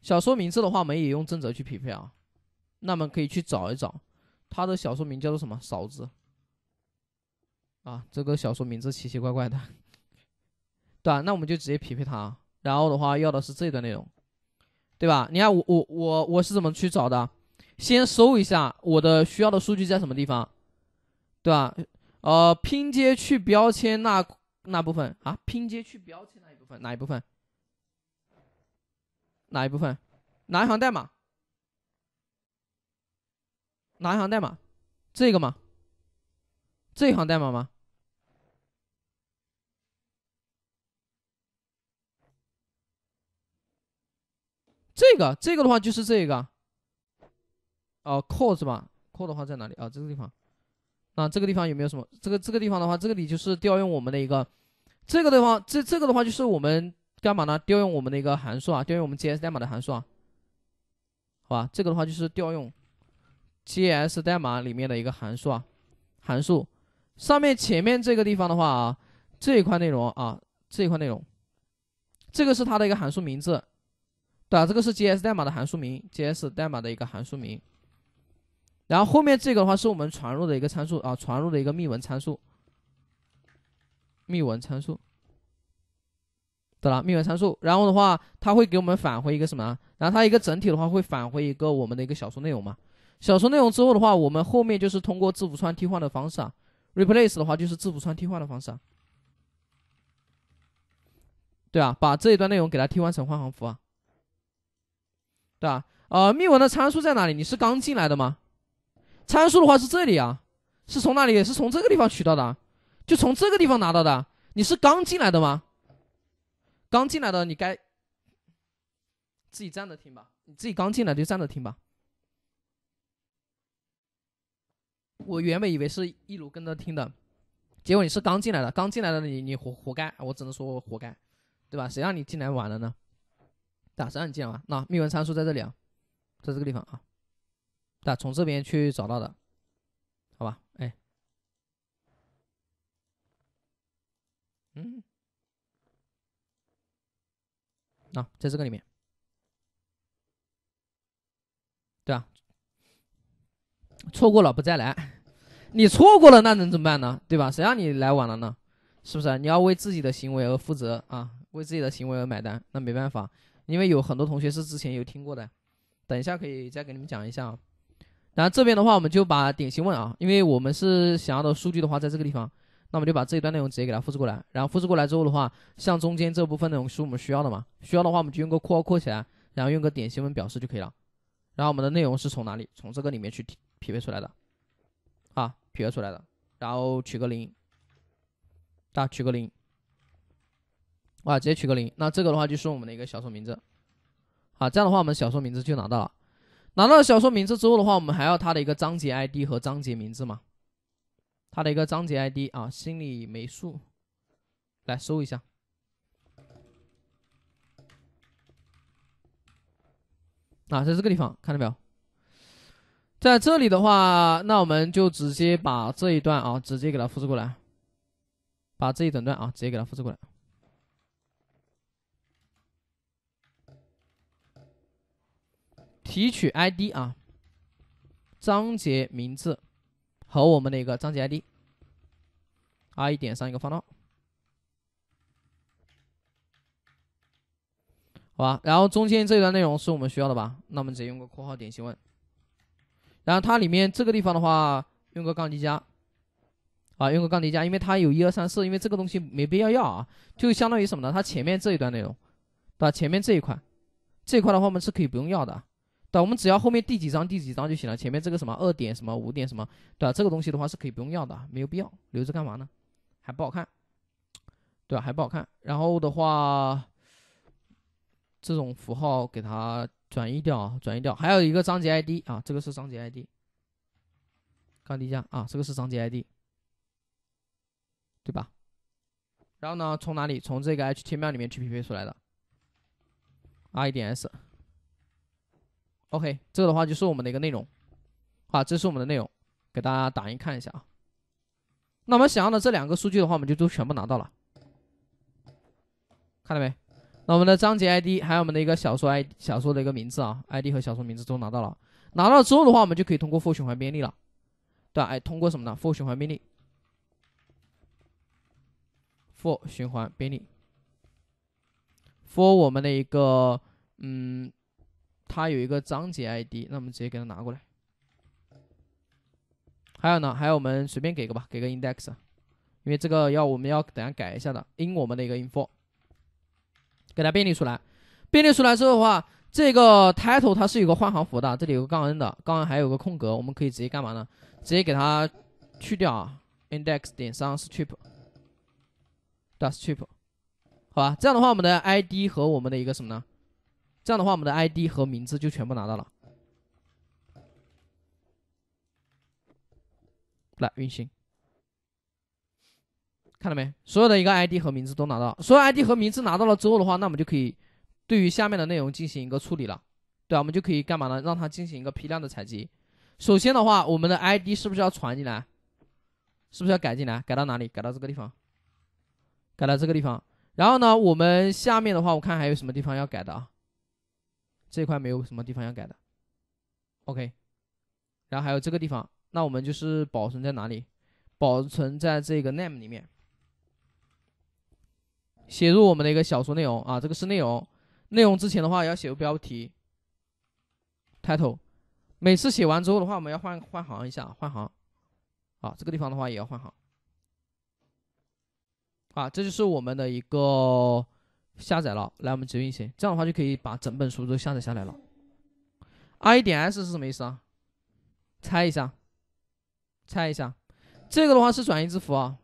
Speaker 1: 小说名字的话，我们也用正则去匹配啊。那么可以去找一找，它的小说名叫做什么？勺子。啊，这个小说名字奇奇怪怪的，对吧？那我们就直接匹配它。然后的话，要的是这段内容，对吧？你看我我我我是怎么去找的？先搜一下我的需要的数据在什么地方，对吧？呃，拼接去标签那那部分啊，拼接去标签那一部分哪一部分？哪一部分？哪一行代码？哪一行代码？这个吗？这一行代码吗？这个这个的话就是这个，哦，call 是吧？call 的话在哪里啊？这个地方，那这个地方有没有什么？这个这个地方的话，这里就是调用我们的一个，这个地方这这个的话就是我们干嘛呢？调用我们的一个函数啊，调用我们 JS 代码的函数啊，好吧？这个的话就是调用 JS 代码里面的一个函数啊，函数上面前面这个地方的话啊，这一块内容啊，这一块内容，这个是它的一个函数名字。啊，这个是 JS 代码的函数名，JS 代码的一个函数名。然后后面这个的话是我们传入的一个参数啊，传入的一个密文参数。密文参数，对了，密文参数。然后的话，它会给我们返回一个什么？然后它一个整体的话会返回一个我们的一个小说内容嘛？小说内容之后的话，我们后面就是通过字符串替换的方式啊，replace 的话就是字符串替换的方式。啊，对啊，把这一段内容给它替换成换行符啊。对吧？呃，密文的参数在哪里？你是刚进来的吗？参数的话是这里啊，是从哪里？是从这个地方取到的，就从这个地方拿到的。你是刚进来的吗？刚进来的，你该自己站着听吧。你自己刚进来就站着听吧。我原本以为是一如跟着听的，结果你是刚进来的，刚进来的你你活活该，我只能说活该，对吧？谁让你进来晚了呢？打上按键啊，那密文参数在这里啊，在这个地方啊，打从这边去找到的，好吧？哎，嗯，啊，在这个里面，对吧？错过了不再来，你错过了那能怎么办呢？对吧？谁让你来晚了呢？是不是？你要为自己的行为而负责啊，为自己的行为而买单，那没办法。因为有很多同学是之前有听过的，等一下可以再给你们讲一下啊。然后这边的话，我们就把点型问啊，因为我们是想要的数据的话，在这个地方，那我们就把这一段内容直接给它复制过来。然后复制过来之后的话，像中间这部分内容是我们需要的嘛？需要的话，我们就用个括号括起来，然后用个点型文表示就可以了。然后我们的内容是从哪里？从这个里面去匹配出来的啊，匹配出来的。然后取个零，大家取个零。哇，直接取个零，那这个的话就是我们的一个小说名字，好，这样的话我们小说名字就拿到了。拿到了小说名字之后的话，我们还要它的一个章节 ID 和章节名字嘛？它的一个章节 ID 啊，心里没数，来搜一下。啊，在这个地方看到没有？在这里的话，那我们就直接把这一段啊，直接给它复制过来，把这一整段啊，直接给它复制过来。提取 ID 啊，章节名字和我们的一个章节 ID r 一点上一个方框，好吧。然后中间这段内容是我们需要的吧？那我们直接用个括号点行问。然后它里面这个地方的话，用个杠几加啊，用个杠几加，因为它有一二三四，因为这个东西没必要要啊，就相当于什么呢？它前面这一段内容，对吧？前面这一块，这一块的话，我们是可以不用要的。对我们只要后面第几张第几张就行了。前面这个什么二点什么、五点什么，对吧？这个东西的话是可以不用要的，没有必要留着干嘛呢？还不好看，对吧？还不好看。然后的话，这种符号给它转移掉，转移掉。还有一个章节 ID 啊，这个是章节 ID。刚底下啊，这个是章节 ID，对吧？然后呢，从哪里？从这个 HTML 里面去匹配出来的。R E 点 S。OK，这个的话就是我们的一个内容，啊，这是我们的内容，给大家打印看一下啊。那我们想要的这两个数据的话，我们就都全部拿到了，看到没？那我们的章节 ID 还有我们的一个小说 i 小说的一个名字啊，ID 和小说名字都拿到了。拿到之后的话，我们就可以通过 for 循环编译了，对吧？哎，通过什么呢？for 循环编译 f o r 循环编译 f o r 我们的一个嗯。它有一个章节 ID，那我们直接给它拿过来。还有呢，还有我们随便给个吧，给个 index，因为这个要我们要等下改一下的 in 我们的一个 info，给它便利出来。便利出来之后的话，这个 title 它是有个换行符的，这里有个杠 n 的，杠 n 还有个空格，我们可以直接干嘛呢？直接给它去掉，index 啊点上 strip，打 strip，好吧？这样的话，我们的 ID 和我们的一个什么呢？这样的话，我们的 ID 和名字就全部拿到了。来运行，看到没？所有的一个 ID 和名字都拿到。所有 ID 和名字拿到了之后的话，那我们就可以对于下面的内容进行一个处理了。对啊，我们就可以干嘛呢？让它进行一个批量的采集。首先的话，我们的 ID 是不是要传进来？是不是要改进来？改到哪里？改到这个地方。改到这个地方。然后呢，我们下面的话，我看还有什么地方要改的啊？这块没有什么地方要改的，OK。然后还有这个地方，那我们就是保存在哪里？保存在这个 name 里面，写入我们的一个小说内容啊。这个是内容，内容之前的话要写入标题。title，每次写完之后的话，我们要换换行一下，换行。啊，这个地方的话也要换行。啊，这就是我们的一个。下载了，来我们直接运行，这样的话就可以把整本书都下载下来了。i 点 s 是什么意思啊？猜一下，猜一下，这个的话是转移字符啊，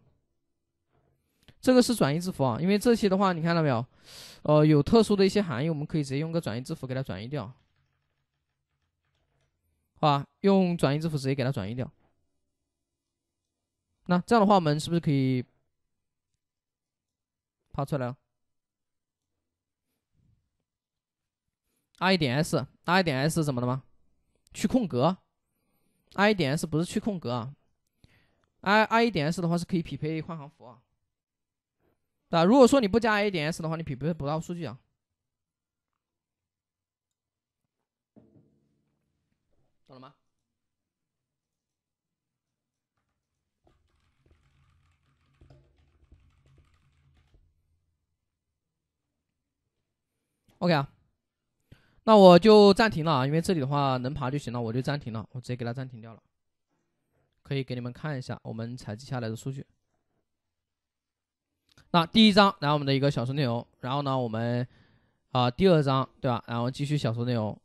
Speaker 1: 这个是转移字符啊，因为这些的话你看到没有，呃，有特殊的一些含义，我们可以直接用个转移字符给它转移掉，好吧？用转移字符直接给它转移掉。那这样的话，我们是不是可以爬出来了？i 点 s，i 点 s 怎么的吗？去空格，i 点 s 不是去空格啊，i i 点 s 的话是可以匹配换行符啊，对吧？如果说你不加 i 点 s 的话，你匹配不到数据啊，懂了吗？OK 啊。那我就暂停了啊，因为这里的话能爬就行了，我就暂停了，我直接给它暂停掉了。可以给你们看一下我们采集下来的数据。那第一张，后我们的一个小说内容，然后呢，我们啊第二章对吧？然后继续小说内容，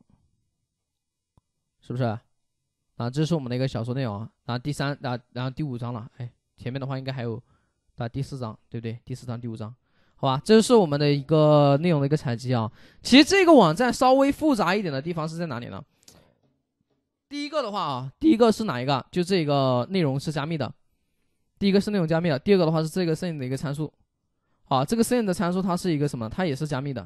Speaker 1: 是不是？啊，这是我们的一个小说内容啊。然后第三啊，然后第五章了，哎，前面的话应该还有啊第四章对不对？第四章、第五章。好吧，这就是我们的一个内容的一个采集啊。其实这个网站稍微复杂一点的地方是在哪里呢？第一个的话啊，第一个是哪一个？就这个内容是加密的。第一个是内容加密的，第二个的话是这个 send 的一个参数。好，这个 send 的参数它是一个什么？它也是加密的，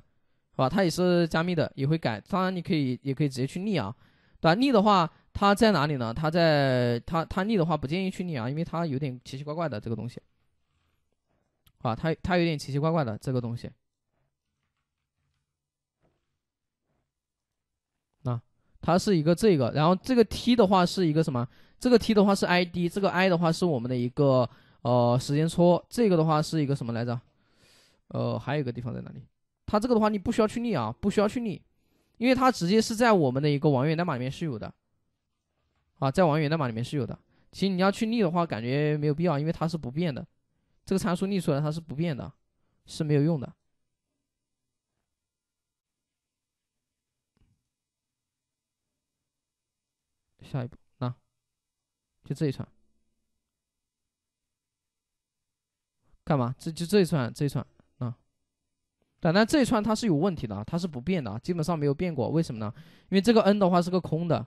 Speaker 1: 好吧？它也是加密的，也会改。当然你可以，也可以直接去逆啊，对吧？逆的话它在哪里呢？它在它它逆的话不建议去逆啊，因为它有点奇奇怪怪的这个东西。啊，它它有点奇奇怪怪的这个东西。啊，它是一个这个，然后这个 T 的话是一个什么？这个 T 的话是 I D，这个 I 的话是我们的一个呃时间戳，这个的话是一个什么来着？呃，还有一个地方在哪里？它这个的话你不需要去立啊，不需要去立，因为它直接是在我们的一个网页代码里面是有的。啊，在网页代码里面是有的。其实你要去立的话，感觉没有必要，因为它是不变的。这个参数逆出来它是不变的，是没有用的。下一步，那就这一串，干嘛？这就这一串，这一串啊。但但这一串它是有问题的，它是不变的，基本上没有变过。为什么呢？因为这个 n 的话是个空的，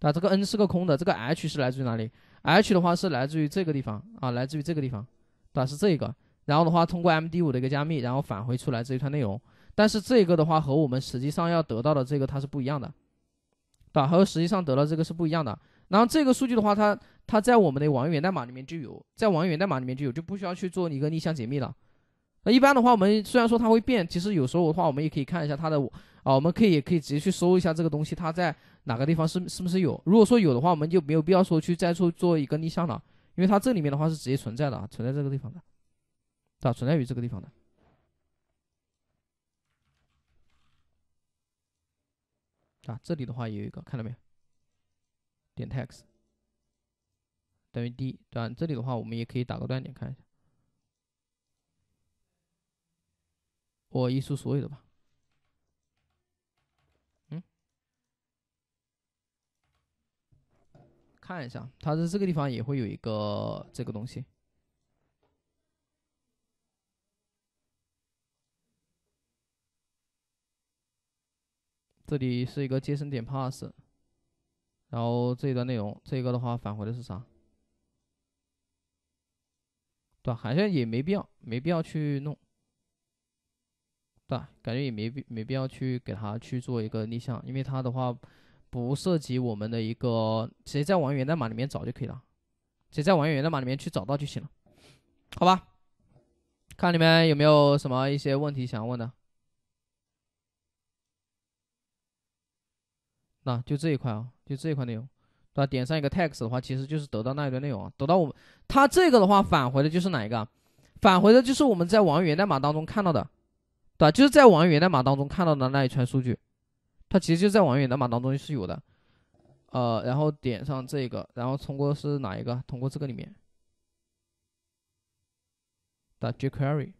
Speaker 1: 啊，这个 n 是个空的。这个 h 是来自于哪里？h 的话是来自于这个地方啊，来自于这个地方。是这个，然后的话通过 MD5 的一个加密，然后返回出来这一串内容。但是这个的话和我们实际上要得到的这个它是不一样的，对吧？和实际上得到这个是不一样的。然后这个数据的话，它它在我们的网页源代码里面就有，在网页源代码里面就有，就不需要去做一个逆向解密了。那一般的话，我们虽然说它会变，其实有时候的话，我们也可以看一下它的啊，我们可以可以直接去搜一下这个东西，它在哪个地方是是不是有。如果说有的话，我们就没有必要说去再做做一个逆向了。因为它这里面的话是直接存在的啊，存在这个地方的，啊，存在于这个地方的。啊，这里的话有一个，看到没有？点 tax 等于 D，对吧？这里的话我们也可以打个断点看一下，我一输所有的吧。看一下，它在这个地方也会有一个这个东西，这里是一个接生点 pass，然后这一段内容，这个的话返回的是啥？对吧？好像也没必要，没必要去弄，对吧？感觉也没必没必要去给他去做一个逆向，因为他的话。不涉及我们的一个，直接在往源代码里面找就可以了，直接在往源代码里面去找到就行了，好吧？看你们有没有什么一些问题想要问的？那就这一块啊，就这一块内容，对吧？点上一个 text 的话，其实就是得到那一段内容啊，得到我们它这个的话返回的就是哪一个？返回的就是我们在往源代码当中看到的，对吧？就是在往源代码当中看到的那一串数据。它其实就在网页代码当中是有的，呃，然后点上这个，然后通过是哪一个？通过这个里面，打 jQuery，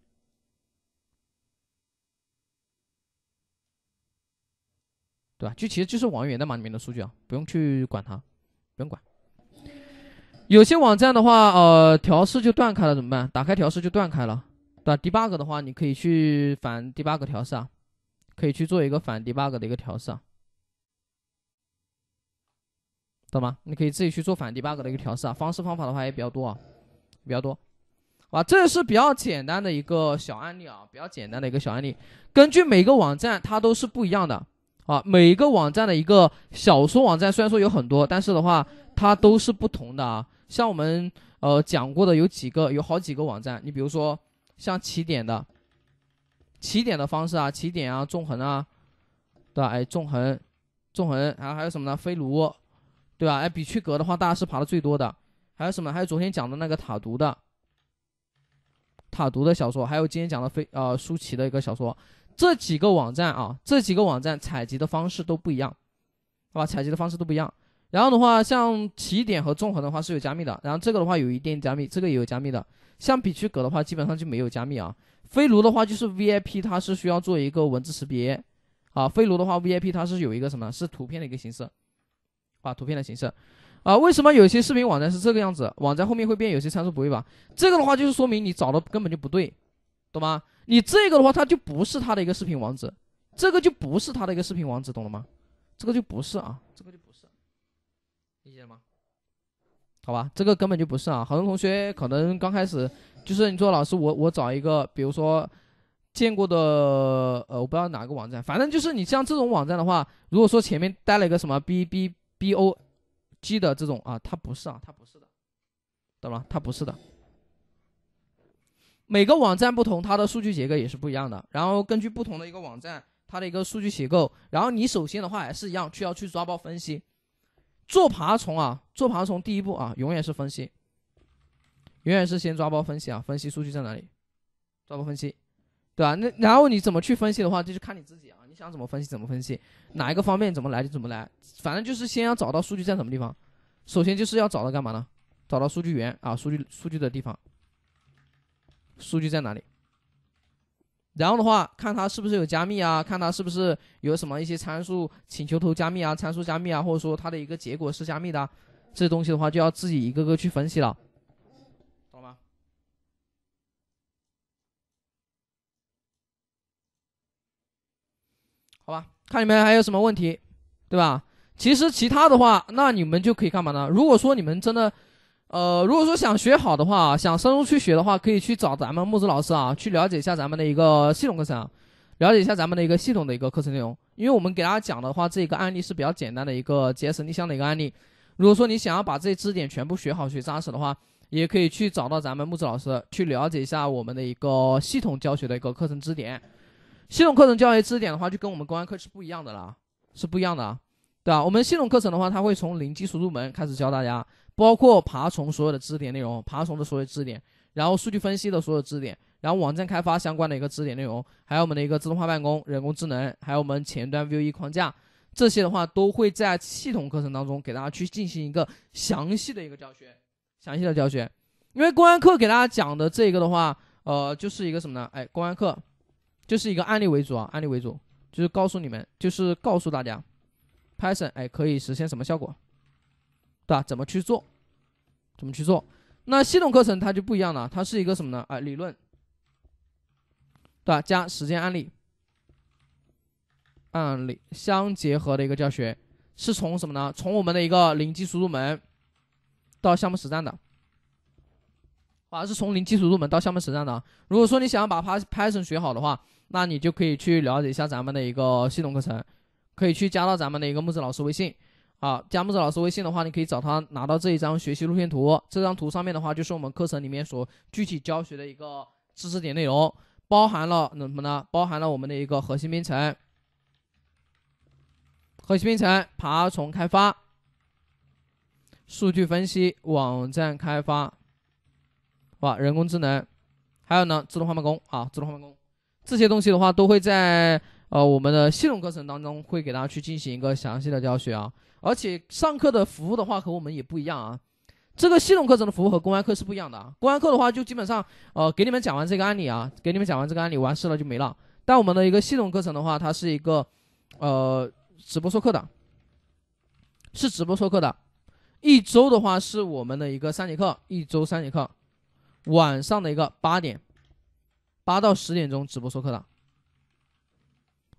Speaker 1: 对吧？就其实就是网页代码里面的数据啊，不用去管它，不用管。有些网站的话，呃，调试就断开了怎么办？打开调试就断开了，对吧？Debug 的话，你可以去反 Debug 调试啊。可以去做一个反 debug 的一个调试啊，懂吗？你可以自己去做反 debug 的一个调试啊，方式方法的话也比较多啊，比较多，啊，这是比较简单的一个小案例啊，比较简单的一个小案例。根据每个网站它都是不一样的啊，每一个网站的一个小说网站虽然说有很多，但是的话它都是不同的啊。像我们呃讲过的有几个，有好几个网站，你比如说像起点的。起点的方式啊，起点啊，纵横啊，对吧？哎，纵横，纵横，然后还有什么呢？飞卢，对吧？哎，比趣阁的话，大家是爬的最多的。还有什么？还有昨天讲的那个塔读的，塔读的小说，还有今天讲的飞呃舒淇的一个小说，这几个网站啊，这几个网站采集的方式都不一样，好吧？采集的方式都不一样。然后的话，像起点和纵横的话是有加密的，然后这个的话有一定加密，这个也有加密的。像笔趣格的话，基本上就没有加密啊。飞卢的话就是 VIP，它是需要做一个文字识别，啊，飞卢的话 VIP 它是有一个什么？是图片的一个形式，啊，图片的形式，啊，为什么有些视频网站是这个样子？网站后面会变，有些参数不会吧？这个的话就是说明你找的根本就不对，懂吗？你这个的话，它就不是它的一个视频网址，这个就不是它的一个视频网址，懂了吗？这个就不是啊，这个就不是，理解了吗？好吧，这个根本就不是啊！很多同学可能刚开始，就是你说老师，我我找一个，比如说见过的，呃，我不知道哪个网站，反正就是你像这种网站的话，如果说前面带了一个什么 b b b o g 的这种啊，它不是啊，它不是的，懂吗？它不是的。每个网站不同，它的数据结构也是不一样的。然后根据不同的一个网站，它的一个数据结构，然后你首先的话还是一样，需要去抓包分析。做爬虫啊，做爬虫第一步啊，永远是分析，永远是先抓包分析啊，分析数据在哪里，抓包分析，对吧？那然后你怎么去分析的话，就是看你自己啊，你想怎么分析怎么分析，哪一个方面怎么来就怎么来，反正就是先要找到数据在什么地方，首先就是要找到干嘛呢？找到数据源啊，数据数据的地方，数据在哪里？然后的话，看它是不是有加密啊？看它是不是有什么一些参数请求头加密啊、参数加密啊，或者说它的一个结果是加密的，这些东西的话就要自己一个个去分析了，懂了吗？好吧，看你们还有什么问题，对吧？其实其他的话，那你们就可以干嘛呢？如果说你们真的。呃，如果说想学好的话，想深入去学的话，可以去找咱们木子老师啊，去了解一下咱们的一个系统课程，了解一下咱们的一个系统的一个课程内容。因为我们给大家讲的话，这个案例是比较简单的一个结 s 逆向的一个案例。如果说你想要把这些知识点全部学好、学扎实的话，也可以去找到咱们木子老师，去了解一下我们的一个系统教学的一个课程知识点。系统课程教学知识点的话，就跟我们公安课是不一样的啦，是不一样的，对吧？我们系统课程的话，它会从零基础入门开始教大家。包括爬虫所有的知识点内容，爬虫的所有知识点，然后数据分析的所有知识点，然后网站开发相关的一个知识点内容，还有我们的一个自动化办公、人工智能，还有我们前端 Vue 框架，这些的话都会在系统课程当中给大家去进行一个详细的一个教学，详细的教学。因为公安课给大家讲的这个的话，呃，就是一个什么呢？哎，公安课就是一个案例为主啊，案例为主，就是告诉你们，就是告诉大家，Python 哎可以实现什么效果。对吧？怎么去做？怎么去做？那系统课程它就不一样了，它是一个什么呢？啊，理论，对吧？加实践案例，案例相结合的一个教学，是从什么呢？从我们的一个零基础入门到项目实战的，啊，是从零基础入门到项目实战的。如果说你想要把拍 o n 学好的话，那你就可以去了解一下咱们的一个系统课程，可以去加到咱们的一个木子老师微信。好，加木子老师微信的话，你可以找他拿到这一张学习路线图。这张图上面的话，就是我们课程里面所具体教学的一个知识点内容，包含了什么呢？包含了我们的一个核心编程、核心编程、爬虫开发、数据分析、网站开发，哇，人工智能，还有呢，自动化办公啊，自动化办公这些东西的话，都会在呃我们的系统课程当中会给大家去进行一个详细的教学啊。而且上课的服务的话和我们也不一样啊，这个系统课程的服务和公开课是不一样的啊。公开课的话就基本上呃给你们讲完这个案例啊，给你们讲完这个案例完事了就没了。但我们的一个系统课程的话，它是一个呃直播授课的，是直播授课的，一周的话是我们的一个三节课，一周三节课，晚上的一个八点八到十点钟直播授课的，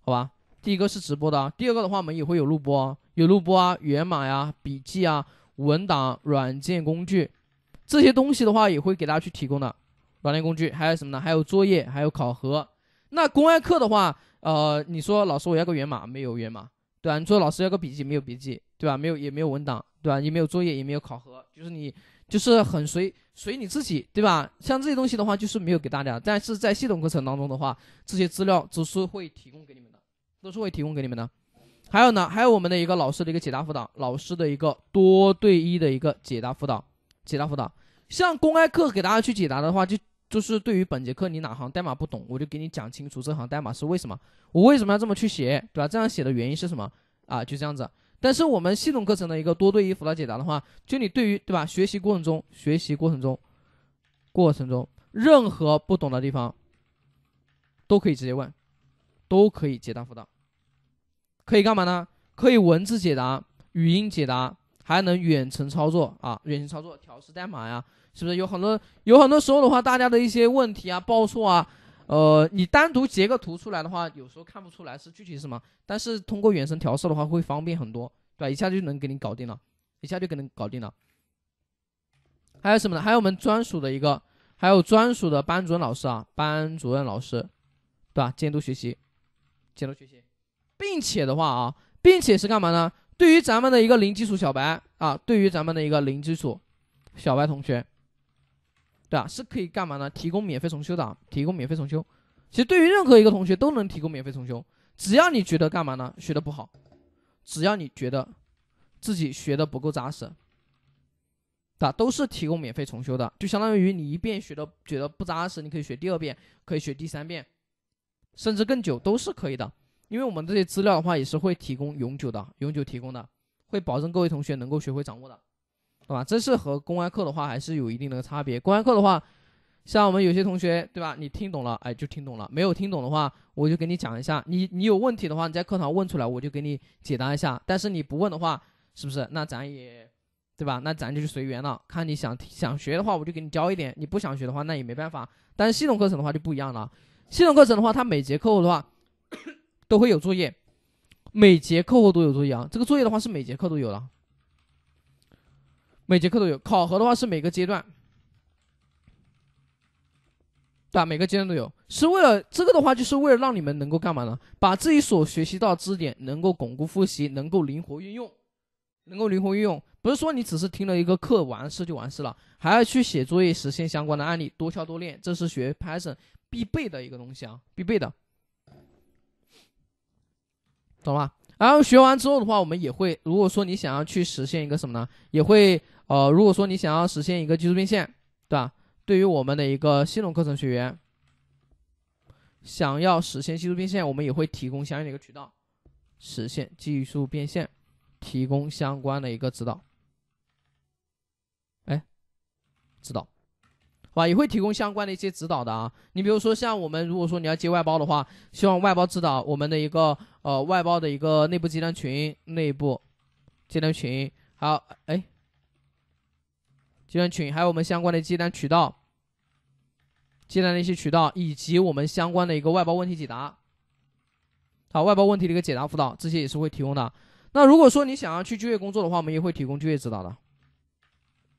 Speaker 1: 好吧？第一个是直播的，第二个的话我们也会有录播。有录播啊、源码呀、笔记啊、文档、软件工具这些东西的话，也会给大家去提供的。软件工具还有什么呢？还有作业，还有考核。那公开课的话，呃，你说老师我要个源码，没有源码，对吧？你说老师要个笔记，没有笔记，对吧？没有，也没有文档，对吧？也没有作业，也没有考核，就是你就是很随随你自己，对吧？像这些东西的话，就是没有给大家。但是在系统课程当中的话，这些资料都是会提供给你们的，都是会提供给你们的。还有呢，还有我们的一个老师的一个解答辅导，老师的一个多对一的一个解答辅导，解答辅导，像公开课给大家去解答的话，就就是对于本节课你哪行代码不懂，我就给你讲清楚这行代码是为什么，我为什么要这么去写，对吧？这样写的原因是什么啊？就这样子。但是我们系统课程的一个多对一辅导解答的话，就你对于对吧，学习过程中，学习过程中，过程中任何不懂的地方，都可以直接问，都可以解答辅导。可以干嘛呢？可以文字解答、语音解答，还能远程操作啊！远程操作、调试代码呀，是不是？有很多，有很多时候的话，大家的一些问题啊、报错啊，呃，你单独截个图出来的话，有时候看不出来是具体什么，但是通过远程调试的话，会方便很多，对吧？一下就能给你搞定了，一下就给你搞定了。还有什么呢？还有我们专属的一个，还有专属的班主任老师啊，班主任老师，对吧？监督学习，监督学习。并且的话啊，并且是干嘛呢？对于咱们的一个零基础小白啊，对于咱们的一个零基础小白同学，对吧？是可以干嘛呢？提供免费重修的，提供免费重修。其实对于任何一个同学都能提供免费重修，只要你觉得干嘛呢？学的不好，只要你觉得自己学的不够扎实，对吧？都是提供免费重修的，就相当于你一遍学的觉得不扎实，你可以学第二遍，可以学第三遍，甚至更久都是可以的。因为我们这些资料的话，也是会提供永久的，永久提供的，会保证各位同学能够学会掌握的，好吧？这是和公开课的话还是有一定的差别。公开课的话，像我们有些同学，对吧？你听懂了，哎，就听懂了；没有听懂的话，我就给你讲一下。你你有问题的话，你在课堂问出来，我就给你解答一下。但是你不问的话，是不是？那咱也，对吧？那咱就随缘了。看你想想学的话，我就给你教一点；你不想学的话，那也没办法。但是系统课程的话就不一样了。系统课程的话，它每节课的话。都会有作业，每节课后都有作业啊。这个作业的话是每节课都有了，每节课都有。考核的话是每个阶段，对吧？每个阶段都有，是为了这个的话，就是为了让你们能够干嘛呢？把自己所学习到知识点能够巩固复习，能够灵活运用，能够灵活运用。不是说你只是听了一个课完事就完事了，还要去写作业，实现相关的案例，多敲多练，这是学 Python 必备的一个东西啊，必备的。懂吗？然后学完之后的话，我们也会，如果说你想要去实现一个什么呢？也会，呃，如果说你想要实现一个技术变现，对吧？对于我们的一个系统课程学员，想要实现技术变现，我们也会提供相应的一个渠道，实现技术变现，提供相关的一个指导。哎，指导。啊，也会提供相关的一些指导的啊。你比如说，像我们如果说你要接外包的话，希望外包指导我们的一个呃外包的一个内部接单群、内部接单群，还有哎，接单群还有我们相关的接单渠道、接单的一些渠道，以及我们相关的一个外包问题解答，好，外包问题的一个解答辅导，这些也是会提供的。那如果说你想要去就业工作的话，我们也会提供就业指导的。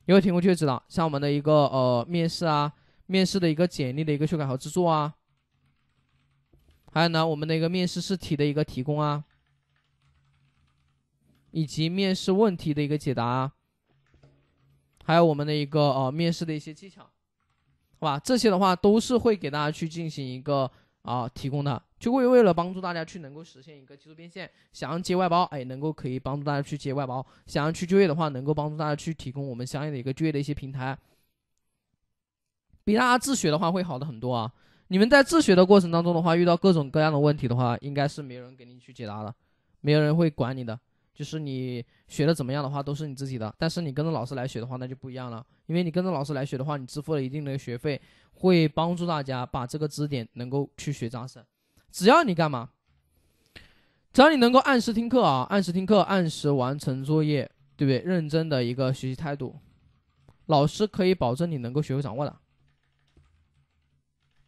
Speaker 1: 因为听过去就知道，像我们的一个呃面试啊，面试的一个简历的一个修改和制作啊，还有呢我们的一个面试试题的一个提供啊，以及面试问题的一个解答啊，还有我们的一个呃面试的一些技巧，好吧，这些的话都是会给大家去进行一个啊提供的。就会为了帮助大家去能够实现一个技术变现，想要接外包，哎，能够可以帮助大家去接外包；想要去就业的话，能够帮助大家去提供我们相应的一个就业的一些平台，比大家自学的话会好的很多啊！你们在自学的过程当中的话，遇到各种各样的问题的话，应该是没有人给你去解答的，没有人会管你的，就是你学的怎么样的话都是你自己的。但是你跟着老师来学的话，那就不一样了，因为你跟着老师来学的话，你支付了一定的学费，会帮助大家把这个知识点能够去学扎实。只要你干嘛？只要你能够按时听课啊，按时听课，按时完成作业，对不对？认真的一个学习态度，老师可以保证你能够学会掌握的，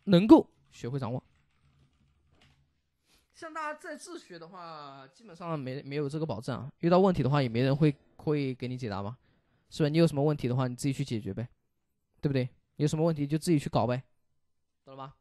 Speaker 1: 能够学会掌握。像大家在自学的话，基本上没没有这个保证啊。遇到问题的话，也没人会会给你解答吗？是吧？你有什么问题的话，你自己去解决呗，对不对？有什么问题就自己去搞呗，懂了吗？